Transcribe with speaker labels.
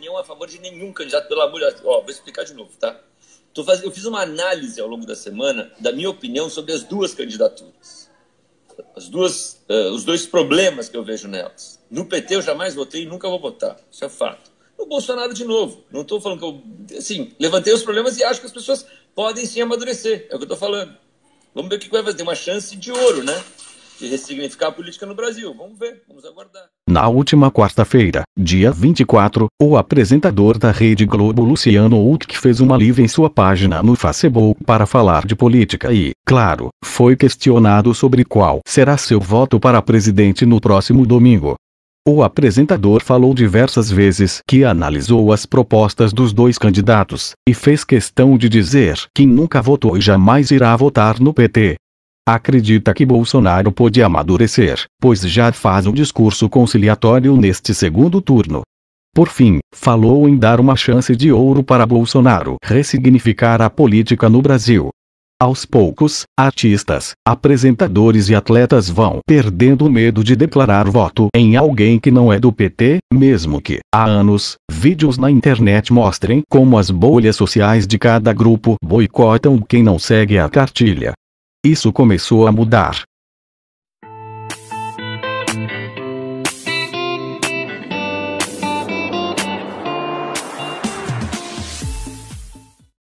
Speaker 1: opinião a favor de nenhum candidato, pelo amor de Deus. Ó, vou explicar de novo, tá? Faz... Eu fiz uma análise ao longo da semana da minha opinião sobre as duas candidaturas. As duas, uh, os dois problemas que eu vejo nelas. No PT eu jamais votei e nunca vou votar. Isso é fato. No Bolsonaro, de novo. Não estou falando que eu. Assim, levantei os problemas e acho que as pessoas podem sim amadurecer. É o que eu estou falando. Vamos ver o que vai fazer. Tem uma chance de ouro, né? de ressignificar a política no Brasil. Vamos ver, vamos aguardar.
Speaker 2: Na última quarta-feira, dia 24, o apresentador da Rede Globo Luciano Huck fez uma live em sua página no Facebook para falar de política e, claro, foi questionado sobre qual será seu voto para presidente no próximo domingo. O apresentador falou diversas vezes que analisou as propostas dos dois candidatos, e fez questão de dizer que nunca votou e jamais irá votar no PT, Acredita que Bolsonaro pode amadurecer, pois já faz um discurso conciliatório neste segundo turno. Por fim, falou em dar uma chance de ouro para Bolsonaro ressignificar a política no Brasil. Aos poucos, artistas, apresentadores e atletas vão perdendo o medo de declarar voto em alguém que não é do PT, mesmo que, há anos, vídeos na internet mostrem como as bolhas sociais de cada grupo boicotam quem não segue a cartilha. Isso começou a mudar.